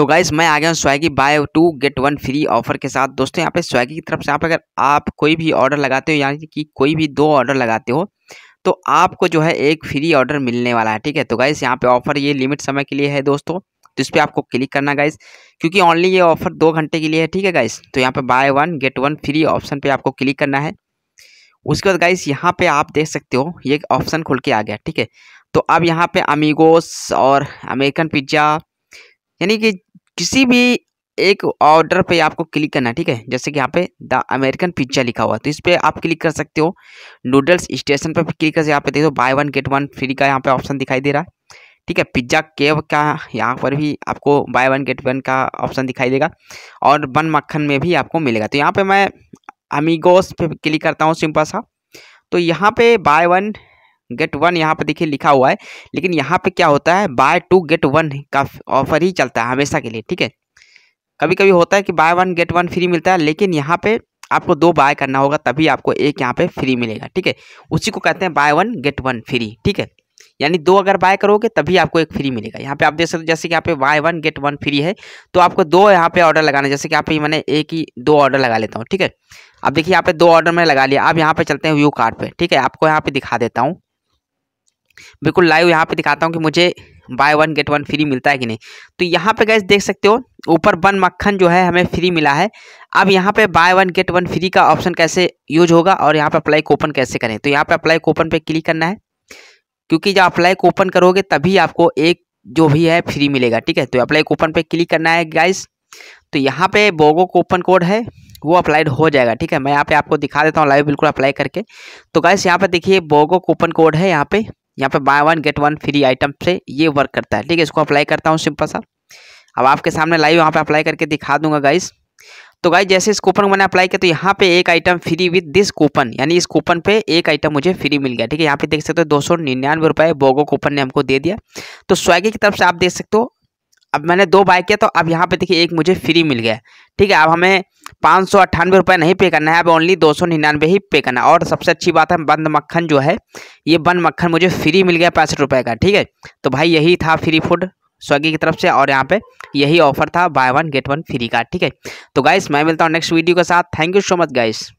तो गाइज मैं आ गया हूँ Swiggy buy two get one free offer के साथ दोस्तों यहाँ पे स्वैगी की तरफ से आप अगर आप कोई भी ऑर्डर लगाते हो यानी कि कोई भी दो ऑर्डर लगाते हो तो आपको जो है एक फ्री ऑर्डर मिलने वाला है ठीक है तो गाइज यहाँ पे ऑफर ये लिमिट समय के लिए है दोस्तों तो इस पर आपको क्लिक करना गाइज क्योंकि ऑनली ये ऑफर दो घंटे के लिए है ठीक है गाइज तो यहाँ पे buy one get one free option पे आपको क्लिक करना है उसके बाद गाइस यहाँ पे आप देख सकते हो ये ऑप्शन खुल के आ गया ठीक है तो अब यहाँ पे अमीगोस और अमेरिकन पिज्ज़ा यानी कि किसी भी एक ऑर्डर पे आपको क्लिक करना है ठीक है जैसे कि यहाँ पे द अमेरिकन पिज्जा लिखा हुआ है तो इस पर आप क्लिक कर सकते हो नूडल्स स्टेशन पर क्लिक कर यहाँ पे देखो buy one get one free का यहाँ पे ऑप्शन दिखाई दे रहा है ठीक है पिज्ज़ा केव का यहाँ पर भी आपको बाय वन गेट वन का ऑप्शन दिखाई देगा और बन मक्खन में भी आपको मिलेगा तो यहाँ पर मैं अमीगोस पे क्लिक करता हूँ सिंपल सा तो यहाँ पे बाय वन गेट वन यहाँ पर देखिए लिखा हुआ है लेकिन यहाँ पे क्या होता है बाय टू गेट वन का ऑफर ही चलता है हमेशा के लिए ठीक है कभी कभी होता है कि buy one get one free मिलता है लेकिन यहाँ पे आपको दो बाय करना होगा तभी आपको एक यहाँ पे फ्री मिलेगा ठीक है उसी को कहते हैं buy one get one free ठीक है यानी दो अगर बाय करोगे तभी आपको एक फ्री मिलेगा यहाँ पे आप देख सकते हो जैसे कि यहाँ पे buy one get one free है तो आपको दो यहाँ पे ऑर्डर लगाना जैसे कि यहाँ पे मैंने एक ही दो ऑर्डर लगा लेता हूँ ठीक है अब देखिए यहाँ पे दो ऑर्डर मैंने लगा लिया अब यहाँ पे चलते हैं व्यू कार्ड पे ठीक है आपको यहाँ पे दिखा देता हूँ बिल्कुल लाइव यहाँ पे दिखाता हूँ कि मुझे buy one get one free मिलता है कि नहीं तो यहाँ पे गैस देख सकते हो ऊपर वन मक्खन जो है हमें फ्री मिला है अब यहाँ पे buy one get one free का ऑप्शन कैसे यूज होगा और यहाँ पे अप्लाई कोपन कैसे करें तो यहाँ पे अप्लाई कोपन पे क्लिक करना है क्योंकि जब अप्लाई कोपन करोगे तभी आपको एक जो भी है फ्री मिलेगा ठीक है तो अप्लाई कोपन पे क्लिक करना है गाइस तो यहाँ पे बोगो कोपन कोड है वो अप्लाइड हो जाएगा ठीक है मैं यहाँ पे आपको दिखा देता हूँ लाइव बिल्कुल अप्लाई करके तो गाइस यहाँ पे देखिए बोगो कोपन कोड है यहाँ पे यहाँ पे buy one get one free item से ये वर्क करता है ठीक है इसको अप्लाई करता हूँ सिंपल सा अब आपके सामने लाइव यहाँ पे अप्लाई करके दिखा दूंगा गाइस तो गाइस जैसे इस कूपन को मैंने अप्लाई किया तो यहाँ पे एक item free with this coupon यानी इस कूपन पे एक आइटम मुझे फ्री मिल गया ठीक है यहाँ पे देख सकते हो दो सौ निन्यानवे रुपये बोगो कूपन ने हमको दे दिया तो स्वैगी की तरफ से आप देख सकते हो अब मैंने दो बाय किया तो अब यहाँ पे देखिए एक मुझे फ्री मिल गया ठीक है अब हमें पाँच सौ अट्ठानवे रुपये नहीं पे करना है अब ओनली दो सौ निन्यानवे ही पे करना है और सबसे अच्छी बात है बंद मक्खन जो है ये बंद मक्खन मुझे फ्री मिल गया पैंसठ रुपये का ठीक है तो भाई यही था फ्री फूड स्वेगी की तरफ से और यहाँ पे यही ऑफर था buy one get one free का ठीक है तो गाइस मैं मिलता हूँ नेक्स्ट वीडियो के साथ thank you so much guys